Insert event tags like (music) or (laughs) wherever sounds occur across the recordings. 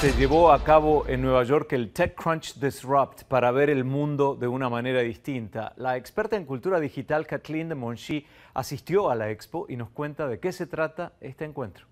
se llevó a cabo en Nueva York el TechCrunch Disrupt para ver el mundo de una manera distinta. La experta en cultura digital Kathleen de asistió a la expo y nos cuenta de qué se trata este encuentro.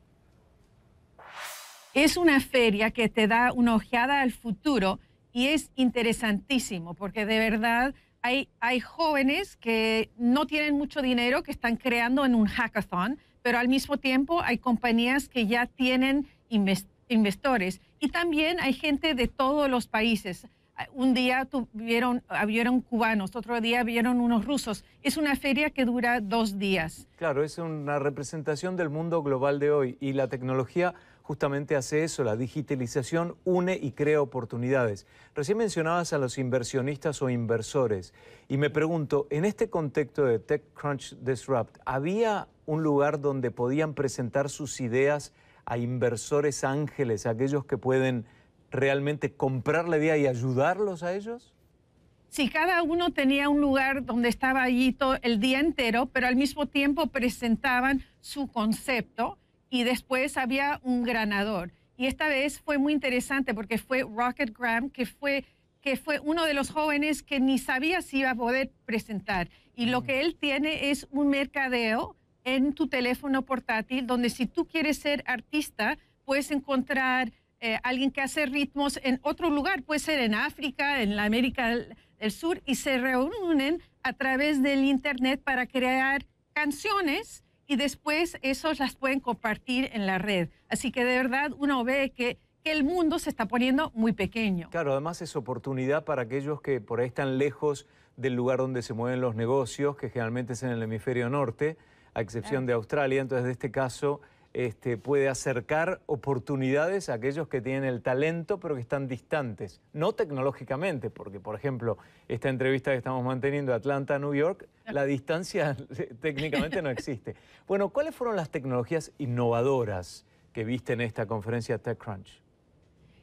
Es una feria que te da una ojeada al futuro y es interesantísimo porque de verdad hay, hay jóvenes que no tienen mucho dinero, que están creando en un hackathon, pero al mismo tiempo hay compañías que ya tienen investigación investores. Y también hay gente de todos los países. Ah, un día tuvieron, vieron cubanos, otro día vieron unos rusos. Es una feria que dura dos días. Claro, es una representación del mundo global de hoy y la tecnología justamente hace eso, la digitalización une y crea oportunidades. Recién mencionabas a los inversionistas o inversores y me pregunto, en este contexto de TechCrunch Disrupt, ¿había un lugar donde podían presentar sus ideas? a inversores ángeles, aquellos que pueden realmente comprar la idea y ayudarlos a ellos? Sí, cada uno tenía un lugar donde estaba allí todo, el día entero, pero al mismo tiempo presentaban su concepto y después había un granador. Y esta vez fue muy interesante porque fue Rocket Graham, que fue, que fue uno de los jóvenes que ni sabía si iba a poder presentar. Y lo mm. que él tiene es un mercadeo en tu teléfono portátil, donde si tú quieres ser artista, puedes encontrar eh, alguien que hace ritmos en otro lugar, puede ser en África, en la América del Sur, y se reúnen a través del Internet para crear canciones y después esos las pueden compartir en la red. Así que de verdad uno ve que, que el mundo se está poniendo muy pequeño. Claro, además es oportunidad para aquellos que por ahí están lejos del lugar donde se mueven los negocios, que generalmente es en el hemisferio norte a excepción ah. de Australia. Entonces, de este caso, este, puede acercar oportunidades a aquellos que tienen el talento pero que están distantes, no tecnológicamente, porque por ejemplo esta entrevista que estamos manteniendo Atlanta New York, ah. la distancia (laughs) técnicamente no existe. Bueno, ¿cuáles fueron las tecnologías innovadoras que viste en esta conferencia TechCrunch?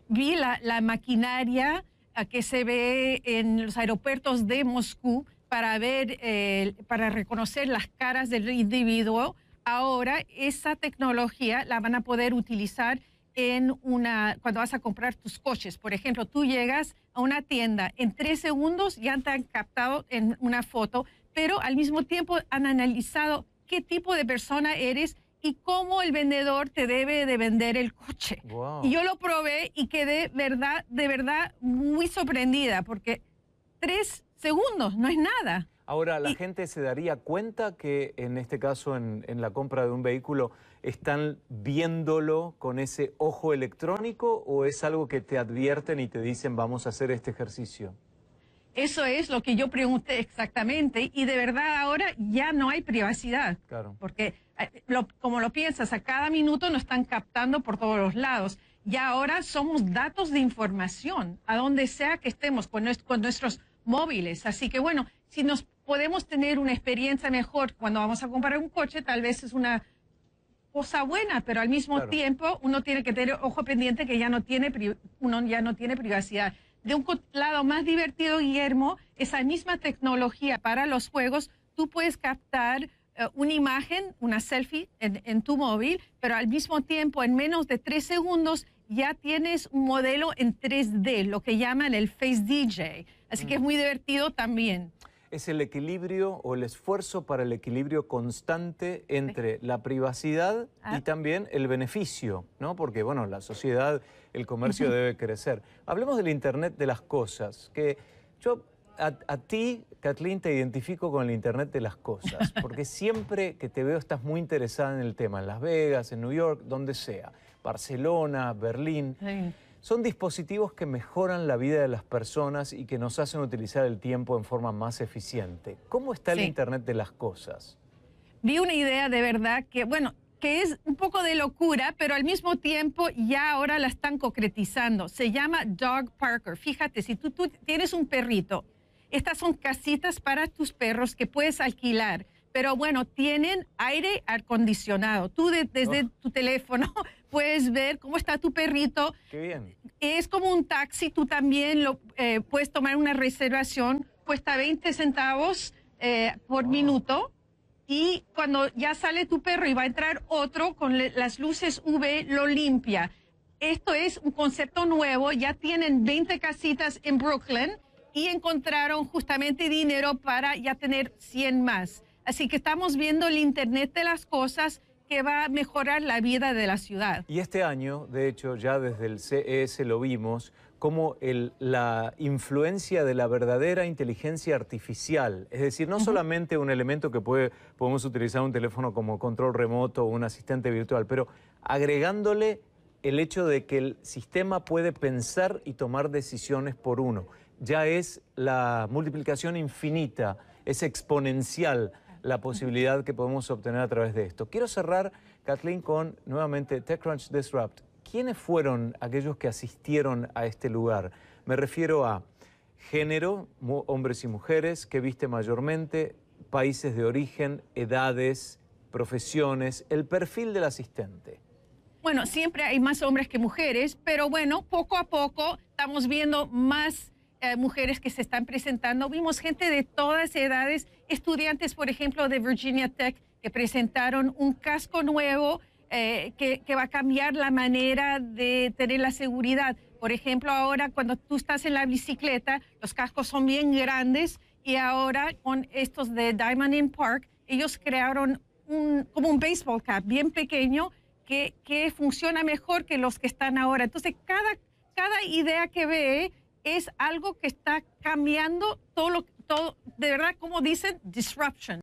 Vi la, maquinaria que se ve en los aeropuertos de Moscú, para ver, eh, para reconocer las caras del individuo, ahora esa tecnología la van a poder utilizar en una, cuando vas a comprar tus coches. Por ejemplo, tú llegas a una tienda, en tres segundos ya te han captado en una foto, pero al mismo tiempo han analizado qué tipo de persona eres y cómo el vendedor te debe de vender el coche. Y yo lo probé y quedé verdad, de verdad muy sorprendida porque tres segundos, no es nada. Ahora, ¿la gente se daría cuenta que en este caso, en, la compra de un vehículo, están viéndolo con ese ojo electrónico o es algo que te advierten y te dicen vamos a hacer este ejercicio? Eso es lo que yo pregunté exactamente y de verdad ahora ya no hay privacidad. Claro. Porque eh, como lo piensas, a cada minuto nos están captando por todos los lados y ahora somos datos de información a donde sea que estemos con, nuestros móviles. Así que bueno, si nos podemos tener una experiencia mejor cuando vamos a comprar un coche, tal vez es una cosa buena, pero al mismo tiempo uno tiene que tener ojo pendiente que ya no tiene uno ya no tiene privacidad. De un lado más divertido, Guillermo, esa misma tecnología para los juegos, tú puedes captar eh, una imagen, una selfie en, tu móvil, pero al mismo tiempo, en menos de tres segundos, ya tienes un modelo en 3D, lo que llaman el Face DJ. Así que es mm. muy divertido también. Es el equilibrio o el esfuerzo para el equilibrio constante entre la privacidad ah. y también el beneficio, ¿no? Porque, bueno, la sociedad, el comercio debe crecer. Hablemos del Internet de las cosas, que yo a, ti, Kathleen, te identifico con el Internet de las Cosas, (laughs) porque siempre que te veo estás muy interesada en el tema, en Las Vegas, en New York, donde sea, Barcelona, Berlín. Son dispositivos que mejoran la vida de las personas y que nos hacen utilizar el tiempo en forma más eficiente. ¿Cómo está el Internet de las Cosas? Vi una idea de verdad que, bueno, que es un poco de locura, pero al mismo tiempo ya ahora la están concretizando. Se llama Dog Parker. Fíjate, si tú tienes un perrito estas son casitas para tus perros que puedes alquilar. Pero bueno, tienen aire acondicionado. Tú desde tu teléfono (laughs) puedes ver cómo está tu perrito. Qué bien. Es como un taxi, tú también lo eh, puedes tomar una reservación, cuesta 20 centavos eh, por minuto. Y cuando ya sale tu perro y va a entrar otro con las luces v lo limpia. Esto es un concepto nuevo. Ya tienen 20 casitas en Brooklyn y encontraron justamente dinero para ya tener 100 más. Así que estamos viendo el Internet de las Cosas que va a mejorar la vida de la ciudad. Y este año, de hecho, ya desde el CES lo vimos, como la influencia de la verdadera inteligencia artificial. Es decir, no solamente un elemento que puede, podemos utilizar un teléfono como control remoto o un asistente virtual, pero agregándole el hecho de que el sistema puede pensar y tomar decisiones por uno ya es la multiplicación infinita, es exponencial la posibilidad que podemos obtener a través de esto. Quiero cerrar, Kathleen, con nuevamente TechCrunch Disrupt. ¿Quiénes fueron aquellos que asistieron a este lugar? Me refiero a género, hombres y mujeres, que viste mayormente, países de origen, edades, profesiones, el perfil del asistente. Bueno, siempre hay más hombres que mujeres, pero bueno, poco a poco estamos viendo más eh, mujeres que se están presentando. Vimos gente de todas edades, estudiantes, por ejemplo, de Virginia Tech, que presentaron un casco nuevo eh, que, va a cambiar la manera de tener la seguridad. Por ejemplo, ahora cuando tú estás en la bicicleta, los cascos son bien grandes y ahora con estos de Diamond in Park, ellos crearon un, como un baseball cap bien pequeño que, que, funciona mejor que los que están ahora. Entonces, cada, cada idea que ve es algo que está cambiando todo lo todo, de verdad, como dicen, disruption.